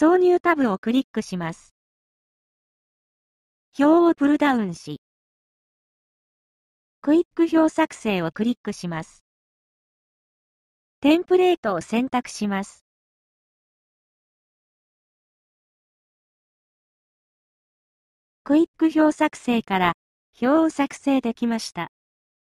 挿入タブをクリックします。表をプルダウンし、クイック表作成をクリックします。テンプレートを選択します。クイック表作成から表を作成できました。